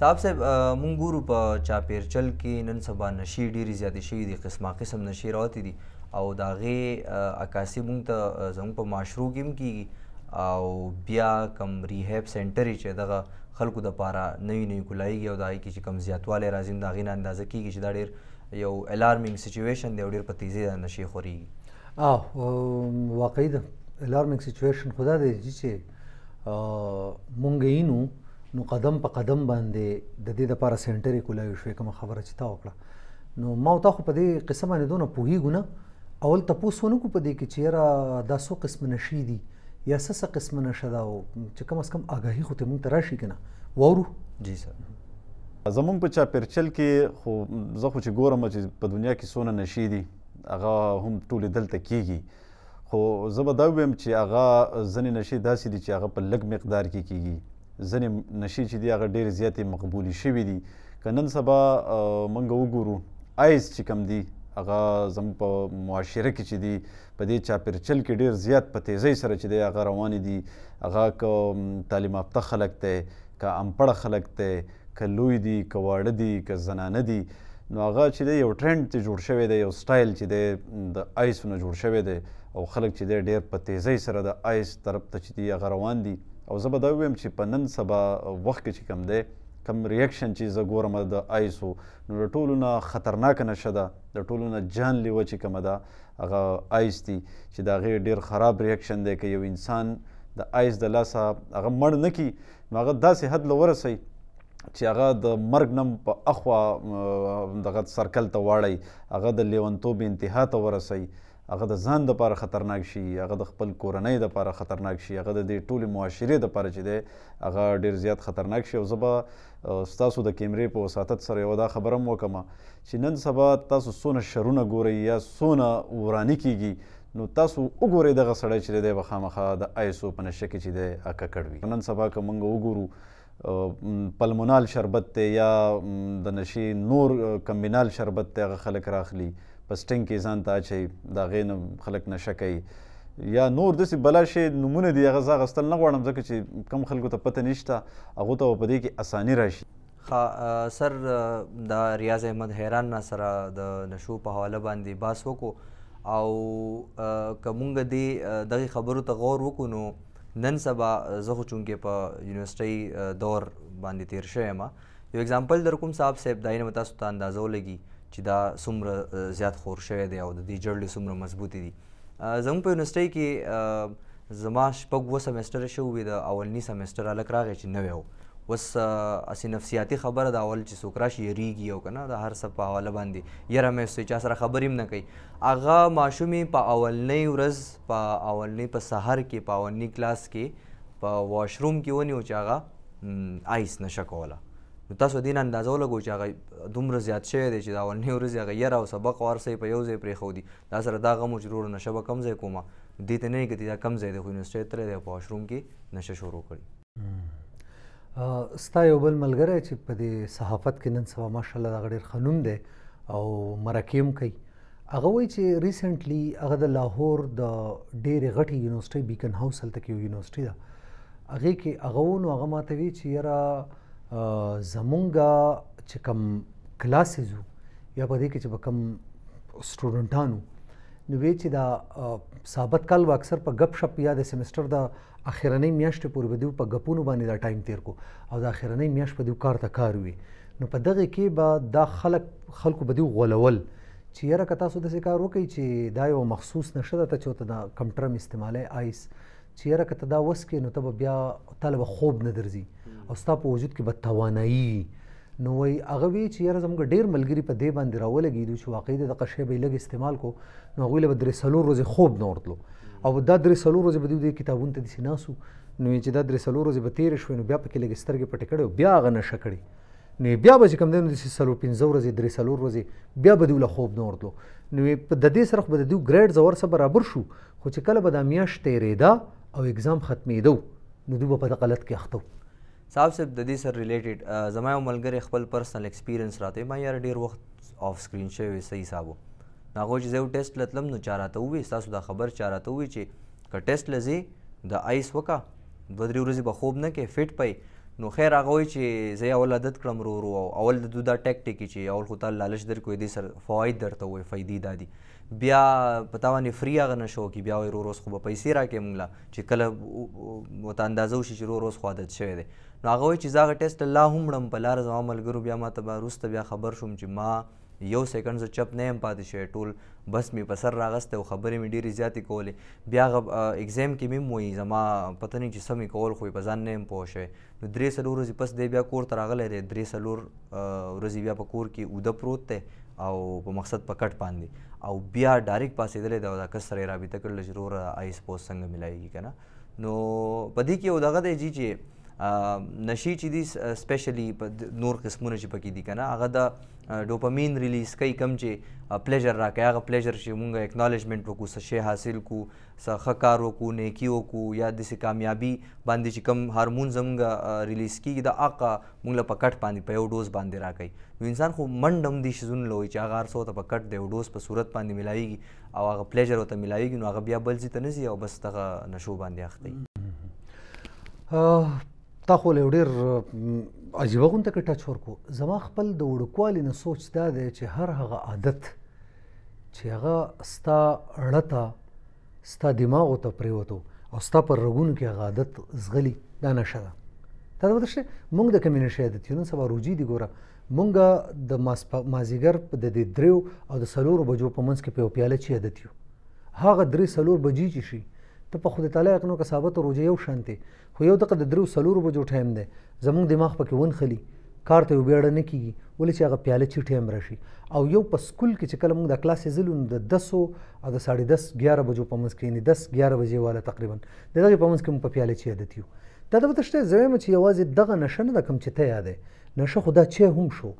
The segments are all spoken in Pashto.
صاحب صاحب مونږ ګورو په چاپیرچل کې نن سبا نشي ډېرې زیاتې شوي دي قسمه قسم نشي راوتې دي او د هغې عکاسي مونږ ته زموږ په معاشرو کې هم کېږي او بیا کم ریهب سینټر چې دغه خلکو دپاره نوي نوي کولایږي او د هغې کې چې کم زیاتوالی راځي نو د هغې نه اندازه کېږي چې دا ډېر یو الارمنګ سچویشن دی او ډېر په تیزۍ نشي خورېږي او واقعي د الارمنګ سچویشن خو دا دی چې مونږ نو قدم په قدم باندې د دې لپاره سنټر کولای شو کوم خبره چې تا وکړه نو ما تا خو په دې قسمه نه دونه پوهی ګونه اول تاسو نو کو په دې کې چې را دا سو قسم نشي دي یا سس قسم نشه دا چې کم از کم آگاهی خو ته مونږ ته راشي کنه وورو جی سر زمونږ په چاپرچل کې خو زه خو چې ګورم چې په دنیا کې سونه نشي دي هغه هم ټول دلته کیږي خو زه به دا ویم چې هغه ځنې نشي داسې دي چې هغه په لږ مقدار کې کیږي ځنې نشي چې دی هغه ډېرې زیاتې مقبولې شوي دي که نن سبا موږ وګورو آیس چې کم دی هغه زموږ په معاشره کې چې دی په دې چاپرچل کې ډېر زیات په تیزۍ سره چې دی هغه روانې دي هغه که تعلیم یافته خلک دی که امپړه خلک دی که لوی دي که واړه دي که زنانه دي نو هغه چې دی یو ټرند چې جوړ شوی دی یو سټایل چې دی د آیسونه جوړ شوی دی او خلک چې دی ډېر په تیزۍ سره د آیس طرف ته چې دی هغه روان دي او زه به دا ویم چې په نن سبا وخت کې چې کم دی کم ریاکشن چې زه ګورم د آیسو نو د ټولو نه خطرناک نشه ده د ټولو نه جان لیوه چې کومه ده هغه آیس دی چې د هغې ډېر خراب ریاکشن دی که یو انسان د آیس د لاسه هغه مړ نه کي نو هغه داسې حد له ورسئ چې هغه د مرګ نم په اخوا دغه سرکل ته واړی هغه د لیونتوب انتها ته ورسوي هغه د ځان دپاره خطرناک شي هغه د خپل کورنۍ دپاره خطرناک شي هغه د دې ټولې معاشرې دپاره چې دی هغه ډېر زیات خطرناک شي او زه به ستاسو د کیمرې په وساطت سره یوه دا خبره هم وکړم چې نن سبا تاسو څونه شرونه ګورئ یا څونه ورانی کیږي نو تاسو وګورئ دغه سړی چې دی به خامخا د آیسو په نشه کې چې دی ککړ وي نن سبا که موږ وګورو پلمونال شربت ته یا د نشي نور کمبینال شربت ته خلک راخلی پسټینګ کې ځان ته اچي دا غین خلک نشه کوي یا نور دسی بلا شی نمونه دی غزا غستل نه غواړم ځکه چې کم خلکو ته پته نشته هغه ته په دې کې اساني راشي ها سر دا ریاض احمد حیران نا سره د نشو په حواله باندې باس وکړو او کومګ دی دغه خبرو ته غور وکړو نن سبا زه خو چونکې په یونیورسيټي دور باندې تیر شوم یو اگزامپل در کوم صاحب صاحب داینه متا ستان اندازو لګي چې دا سمره زیات خور شوی دی او د دې جړلې سمره مضبوطی دي زموږ په یونیورسيټي کې زما شپږ و سمستر شو وي د اولنی سمستر الک راغی چې نوې و وس اسی نفسیاتی خبره دا اول چې سوکرا شي ریږي یو کنه دا هر څه په حواله باندې یره مې سوي چې سره خبرې نه کوي اغه ماشومی په اولنی ورځ په اولنی په سحر کې په اولنی کلاس کې په واشروم کې ونیو چې هغه آیس نشه کوله نو تاسو دین اندازو لګو چې هغه دومره زیات شوی دی چې دا اولنی ورځ هغه یره او سبق ورسې په یو ځای پرې خو دي دا سره دا غمو ضرور نشه به کم ځای کومه دې ته نه کېږي دا کم ځای دی خو یونیورسټي تر دی په واشروم کې نشه شروع کړي ستا یو بل ملګری چې په دې صحافت کې نن سبا ماشاءالله دغه ډېر ښه نوم دی او مرکې هم کوي هغه وایي چې ریسنټلی هغه د لاهور د ډېرې غټې یونیورسټۍ بیکن هاوس هلته کې یو یونیورسټي ده هغې کې هغه نو هغه ماته وایي چې یاره زمونږه چې کم کلاسز وو یا په دې کې چې به کم سټوډنټانو نو وی چې دا ثابت کال و اکثر په غپ شپ یا د سیمستر د اخیرنۍ میاشتې پورې به دیو په غپونو باندې دا ټایم تیر کو او د اخیرنۍ میاشت په دیو کار ته کار وي نو په دغه کې به دا خلک خلکو به دیو غولول چې یره که تاسو داسې کار وکړئ چې دا یو مخصوص نشه ده چې ته دا کمپټرم استعمالی آیس چې یره که ته دا وس کې نو ته بیا طالب خوب نه درځي او ستا په وجود کې به توانایي نو وای هغه وی چې یاره زموږ ډیر ملګری په دې باندې راولګیدو چې واقعي د قشه به لګ استعمال کو نو هغه له درې سلو ورځې خوب نه ورتلو او دا درې سلو ورځې به دې کتابونه ته سیناسو نو چې دا درې سلو ورځې به تیر شوي نو بیا په کې لګ سترګې پټ کړو بیا غ نه شکړي نو بیا به کوم دین د سلو پنځه ورځې درې سلو ورځې بیا به دوله خوب نه ورتلو نو په د دې سره به د دوه ګریډ زور سره برابر شو خو چې کله به د میاشتې ریدا او اگزام ختمېدو نو دوی په دغه غلط کې اخته صاحب صاحب د دې سر ریلیټډ زما یو ملګری خپل پرسنل ایکسپیرینس راته ما یار ډیر وخت آف سکرین شوی صحیح صاحب ناغو چې زه ټیسټ لتلم نو چاراته وی تاسو دا خبر چاراته وی چې که ټیسټ لزی د آیس وکا دوه درې ورځې به خوب نه کې فټ پي نو خیر هغه وی چې زه اول عادت کړم رو رو اول د دوه دا ټیکټیک چې اول خو تعالی لالچ در کوې دې سر فواید درته وې فائدې دادي بیا پتا باندې فری هغه نشو کی بیا ورو روز خو به پیسې راکې مونږ چې کله وته اندازو شي چې رو روز خو عادت شوی دی نو هغه وایي چې زه هغه ټیسټ لا هم وړم په لاره زما ملګرو بیا ما ته به وروسته بیا خبر شوم چې ما یو سیکنډ زه چپ نه یم پاتې شوی ټول بس مې په سر راغستی او خبرې مې ډېرې زیاتې کولې بیا هغه اګزام کې مې هم وایي زما پته نه چې څه مې کول خو په ځان نه یم پوه شوی نو درې څلور ورځې پس دی بیا کور ته راغلی دی درې څلور ورځې بیا په کور کې اوده پروت دی او په مقصد په کټ باندې او بیا ډایرکټ پاسېدلې دا د کس سره رابطه کړل چې روره آی سپوس څنګه ملایږي که نه نو په دې کې یو دغه دی چې نشي چې دي سپیشلی نور قسمونه چې پکې دي کنه هغه د ډوپامین ریلیز کوي کم چې پلیجر راکړي هغه پلیجر چې مونږه اکنالجمنت وکړو څه شی حاصل کو څه ښه کار وکړو نیکي وکړو یا داسې کامیابی باندې چې کم هارمون زمونږ ریلیز کیږي دا هغه مونږ له په کټ باندې په یو ډوز باندې راکړي نو انسان خو منډم دي شزون لوي چې هغه ارسو ته په کټ د یو ډوز په صورت باندې ملایږي او هغه پلیجر وته ملایږي نو هغه بیا بل ځای ته نه ځي او بس دغه نشو باندې اخته تا خو له ډېر عجیب غونته کې ټچ ورکو زما خپل د وړوکوالي نه سوچ دا دی چې هر هغه عادت چې هغه ستا اړه ستا دماغ ته پریوتو او ستا پر رګونو کې هغه عادت زغلی دا نشه ده دا د ورشه مونږ د کمینیشي عادت یو نن سبا روجي دی ګوره مونږ د مازیګر په د دې دریو او د سلور بجو په منځ کې په پیاله چی عادت یو هغه درې سلور بجې چی شي ته په خدای تعالی اقنو که ثابت روزه یو شانتي خو یو دغه د درو سلور بجو ټایم دی زموږ دماغ پکې ون خلی کار ته وبېړه نه کیږي ولې چې هغه پیاله چټي هم راشي او یو په سکول کې چې کله موږ د کلاسې زلو د 10 او د 10:30 11 بجو په منځ کې نه 10 11 بجې والا تقریبا دغه په منځ کې په پیاله چي عادت یو دا د وتشته زویم چې یوازې دغه نشه نه کم چې ته یادې نشه خدا چې هم شو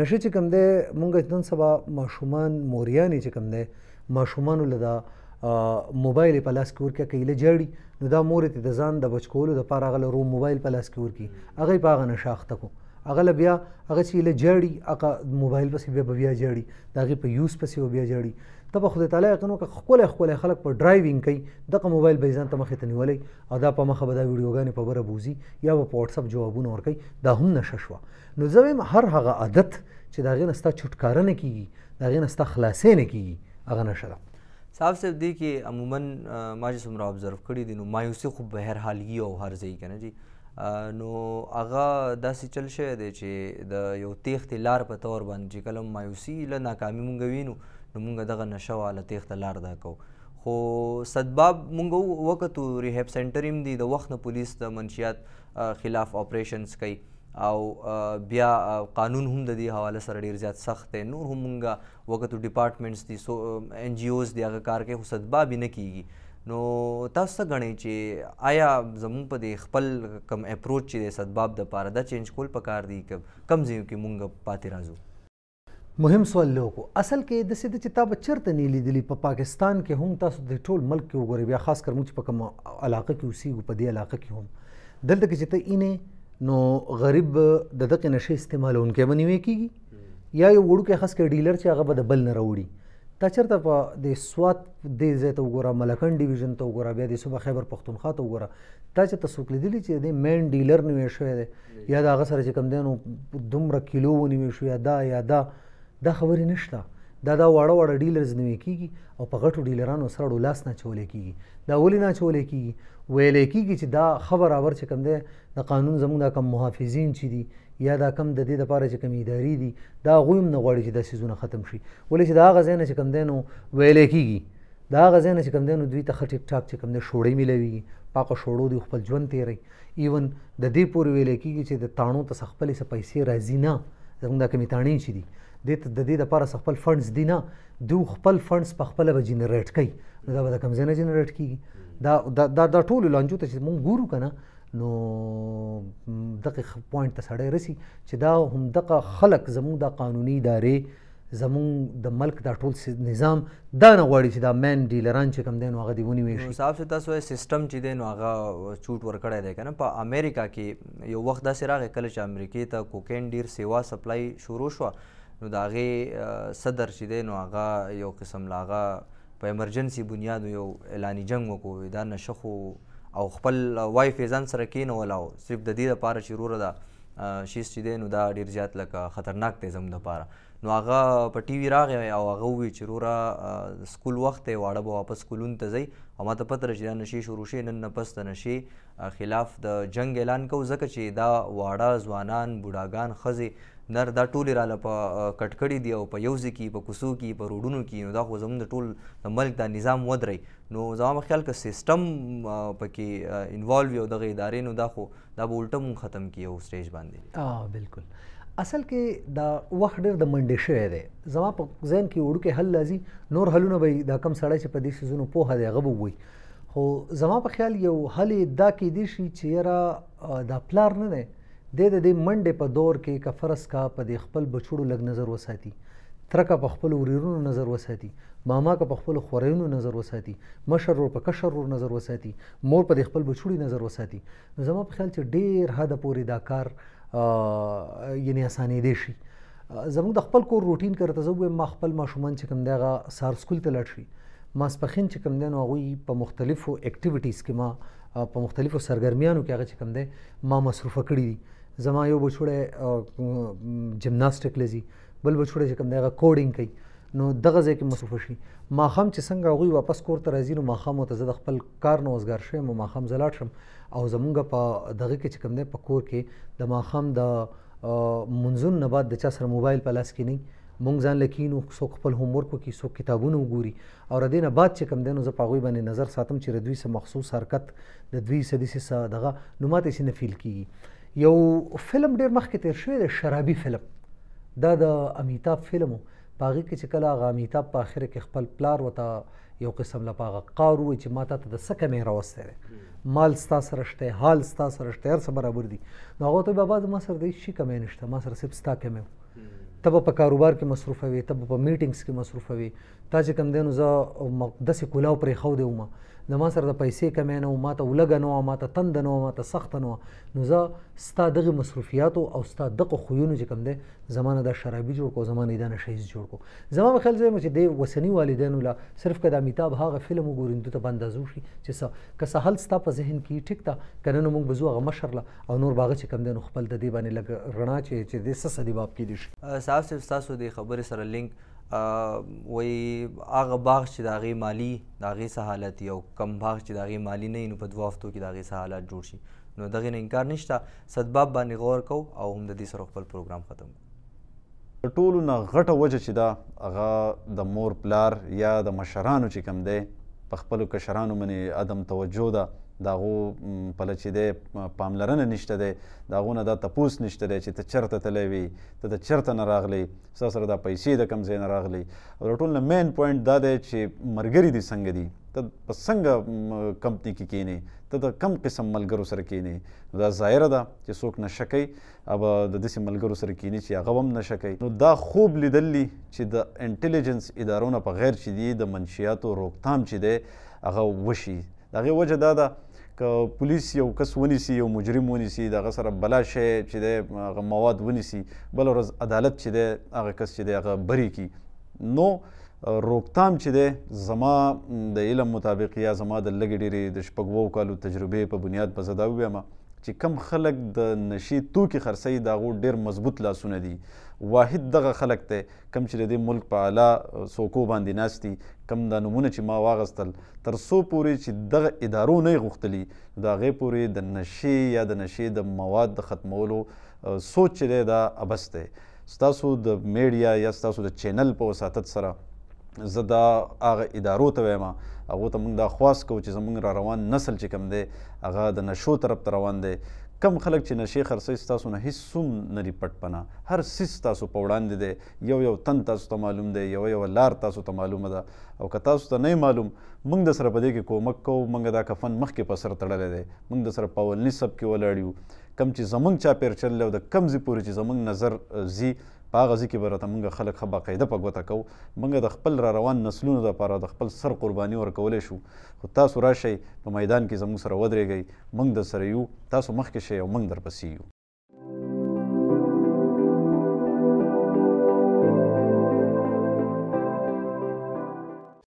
نشه چې کم ده مونږ نن سبا ماشومان موريانی چې کم ده ماشومان لدا موبایل په لاس کې ورکه کې لجړی نو دا مور ته د ځان د بچکولو د پاره غل رو موبایل په لاس کې ورکی هغه په غنه شاخته کو هغه بیا هغه چې لجړی هغه موبایل پسې بیا بیا جړی دا غي په یوز پسې بیا جړی ته په خدای تعالی کنو که خپل خپل خلک په ډرایوینګ کوي دغه موبایل به ځان ته مخې ته نیولې ادا په مخه به دا ویډیوګانې په بره بوزي یا په واتس اپ جوابونه ورکړي دا هم نششوا نو زمیم هر هغه عادت چې دا غي نستا چټکارنه کیږي دا غي نستا خلاصې نه کیږي هغه نشره صاحب صاحب دی کې عموما ما چې څومره ابزرو کړی دي نو مایوسي خو به هر حال یو هر ځای کې نه جی نو هغه داسې چل شوی دی چې د یو تیښتې لار په تور باندې چې کله مایوسي له ناکامي مونږ وینو نو مونږ دغه نشه واله تیښته لار دا کوو خو سدباب مونږ وکتو ریهب سنټر هم دی د وخت نه پولیس د منشیات خلاف آپریشنز کوي او بیا قانون هم د دې حواله سره ډیر زیات سخت دی نور هم مونږه وکتو ډپارټمنټس دي سو ان جی اوز دی هغه کار کوي خو صدبا به نه کیږي نو تاسو څه غنئ چې آیا زموږ په دې خپل کم اپروچ چې دی صدباب د پاره دا چینج کول پکار دی کم کم ځایو کې مونږ پاتې راځو مهم سوال لوکو اصل کې د سید چې تاب چرته نه لیدلی په پاکستان کې هم تاسو د ټول ملک کې وګورئ بیا خاص کر موږ په کوم علاقه کې اوسېږو په دې علاقه کې هم دلته کې چې ته اینه نو غریب د دغه نشي استعمالونکې باندې وې کیږي یا یو وړوکی خاص کې ډیلر چې هغه به د بل نه راوړي تا چرته په د سوات د زیته وګوره ملکن ډیویژن ته وګوره بیا د صبح خیبر پښتونخوا ته وګوره تا چې تاسو کلیدلی چې د مین ډیلر نیو شوی دی یا دا هغه سره چې کم دی نو دومره کیلو ونیو شوی دا یا دا دا خبرې نشته دا دا وړه وړه ډیلرز نیول کیږي او په غټو ډیلرانو سره ډولاس نه چولې کیږي دا ولې نه چولې کیږي ویلې کیږي چې دا خبر اور چې کم ده د قانون زموږ د کم محافظین چې دي یا دا کم د دې لپاره چې کم اداري دي دا غویم نه غواړي چې دا سيزونه ختم شي ولې چې دا غزنه چې کم ده نو ویلې کیږي دا غزنه چې کم ده نو دوی ته خټک ټاک چې کم ده شوړې ملوي پاکه شوړو دی خپل ژوند تیري ایون د دې پورې ویلې کیږي چې د تاڼو ته خپلې سپېسې راځي نه زموږ د کمیټانین شې دي د د دې لپاره خپل فندز دي نه دوی خپل فندز په خپل به جنریټ کوي نو دا به کم ځای نه جنریټ کیږي دا دا دا ټول لانجو ته چې مونږ ګورو کنه نو دغه پوینټ ته سړی رسی چې دا هم دغه خلق زموږ د قانوني ادارې زمون د ملک دا ټول نظام دا نه غواړي چې دا مین ډیلران چې کم دین واغه دی ونی وي صاحب چې تاسو سیستم چې دین واغه چوټ ورکړی دی کنه په امریکا کې یو وخت دا سراغ کله چې امریکای ته کوکین ډیر سیوا سپلای شروع شو نو داغه صدر چې دین واغه یو قسم لاغه په ایمرجنسي بنیاد یو اعلاني جنگ وکړو دا نشخو او خپل وای فیزان سره کین ولاو صرف د دې لپاره چې روره دا شیس چې دین نو دا ډیر زیات لکه خطرناک دی زموږ لپاره نو هغه په ټي وي راغی او هغه وی چې رورا سکول وخت یې واړه به واپس کولون ته ځي او ماته پته چې دا نشي شروع شي نن نه پس ته نشي خلاف د جنگ اعلان کو ځکه چې دا واړه ځوانان بوډاګان خزي نر دا ټول رااله په کټکړی دی او په یوځی کې په کوسو کې په روډونو کې نو دا خو زموږ د ټول د ملک دا نظام ودري نو زما خیال کې سیستم پکې انوالو یو دغه ادارې نو دا خو دا به الټم ختم کیو سټیج باندې اه بالکل اصل کې دا وخت ډېر د منډې شوی دی زما په ذهن کې وړوکې حل راځي نور حلونه به دا کم سړی چې په دې سیزونو پوهه دی هغه به ووایي خو زما په خیال یو حل دا کېدی شي چې یاره دا پلار نه دی د د منډې په دور کې که فرض کا په دې خپل بچوړو لږ نظر وساتي ترکه په خپل وریرونو نظر وساتي ماما که په خپل خورینو نظر وساتي مشر ور په کشر ور نظر وساتي مور په خپل بچوړي نظر وساتي زما په خیال چې ډیر حد پورې دا کار یعنی اسانې دي شي زموږ د خپل کور روټین کړه ته زه ما خپل ماشومان چې کوم دغه سار سکول ته لړ شي ما سپخین چې کوم دین هغه په مختلفو اکټیویټیز کې ما په مختلفو سرګرمیانو کې هغه چې کوم دی ما مصروفه کړی دي زما یو بچوړه جمناستیک لذي بل بچوړه چې کوم دغه کوډینګ کوي نو دغه ځای کې مصروف شي ماخام چې څنګه غوي واپس کور ته راځي نو ماخام ته زه د خپل کار نو وزګار شم ماخام زلاټ شم او زمونږ په دغه کې چې کوم دی په کور کې د ماخام د منځون نه بعد د چا سره موبایل په لاس کې نه مونږ ځان لکینو څوک خپل هوم ورک کوي څوک کتابونه وګوري او ردین بعد چې کم دینو زه پاغوي باندې نظر ساتم چې ردوی سه مخصوص حرکت د دوی سدي سه دغه نومات یې نه فیل کیږي یو فلم ډیر مخکې تیر شوی د شرابي فلم دا د امیتاب فلمو پاغه کې چې کله هغه امیتاب په اخر کې خپل پلار وتا یو قسم لپاره قارو چې ماته ته د سکه مې راوسته مال ستا سره شته حال ستا سره شته هر څه برابر دي نو هغه ته بابا ما سره دی شي کمې نشته ما سره سپ ستا کمې تب په کاروبار کې مصروف وي تب په میټینګز کې مصروف وي تا چې کم دینو زه مقدس کلاو پرې خو دیوم د ما سره د پیسې کمې نه او ما ته ولګ نه او ما ته تند نه او ما ته سخت نه نو زه ستا دغه مصروفیات او ستا دغه خویونه چې کم ده زمانه د شرابي جوړ کو زمانه د نشیز جوړ کو زما په خیال زموږ چې د وسنی والدینو لا صرف کدا میتاب هغه فلم وګورین ته بندازو شي چې څه که سهل ستا په ذهن کې ټیک تا کنه نو موږ بزو هغه مشرله او نور باغ چې کم ده نو خپل د دې باندې لګ رڼا چې چې د سس دی باب کې دي صاحب صاحب تاسو د خبرې سره لینک وای هغه باغ چې د هغې مالی د هغې څه حالت یو کم باغ چې د هغې مالی نه نو په دوه هفتو کې د هغې څه حالات جوړ شي نو دغې نه انکار نشته سدباب باندې غور کو او هم د دې سره خپل پروګرام ختم کو ټولو نه غټه وجه چې دا هغه د مور پلار یا د مشرانو چې کم دی په خپلو کشرانو باندې عدم توجه ده داغو په لچې دی پاملرنه نشته دی داغو نه دا تپوس نشته دی چې ته چرته تللی وي ته ته چرته نه راغلی ستا سره دا پیسې د کوم ځای نه راغلی او د ټول نه مین پوینټ دا دی چې ملګري دي څنګه دي ته په څنګه کمپنی کې کینې ته د کم قسم ملګرو سره کینې دا ظاهره ده چې څوک نشه کوي او د داسې ملګرو سره کینې چې هغه هم نشه کوي نو دا خوب لیدلی چې د انټیلیجنس ادارو نه په غیر چې دي د منشیاتو روکتام چې دی هغه وشي د هغې وجه دا ده که پولیس یو کس ونیسي یو مجرم ونیسي د هغه سره بلا شی چې دی هغه مواد ونیسي بل ورځ عدالت چې دی هغه کس چې دی هغه بري کی نو روکتام چې دی زما د علم مطابق یا زما د لږې ډېرې د شپږوو کالو تجربې په بنیاد به زه دا ووایم چې کم خلک د نشي توکي خرڅوي د هغو ډېر مضبوط لاسونه دي واحد دغه خلک ته کم چې د ملک په اعلی څوکو باندې ناستي کم دا نمونه چې ما واغستل تر څو پورې چې دغه ادارو نه غوښتلی د هغې پورې د نشې یا د نشې د مواد د ختمولو سوچ چې دی دا ابس دی ستاسو د میډیا یا ستاسو د چینل په وساتت سره زه دا هغه ادارو ته وایم هغو ته موږ دا خواست کوو چې زموږ را روان نسل چې کوم دی هغه د نشو طرف ته روان دی کم خلک چې نشي خرڅي ستاسو نه هیڅ سوم نری پټ پنا هر سیس تاسو په وړاندې دی یو یو تن تاسو ته معلوم دی یو یو لار تاسو ته معلومه ده او که تاسو ته نه معلوم موږ د سره په دې کې کومک کوو موږ دا کفن مخکې په سر تړلی دی موږ د سره په اولني سب کې ولاړ یو کم چې زمونږ چاپېر چللی او د کم ځي پورې چې زمونږ نظر ځي په هغه ځکه به راته موږ خلک ښه باقاعده په ګوته کوو موږ د خپل را روان نسلونو دپاره د خپل سر قرباني ورکولی شو خو تاسو راشئ په میدان کې زموږ سره ودرېږئ موږ در سره یو تاسو مخکې شئ او موږ درپسې یو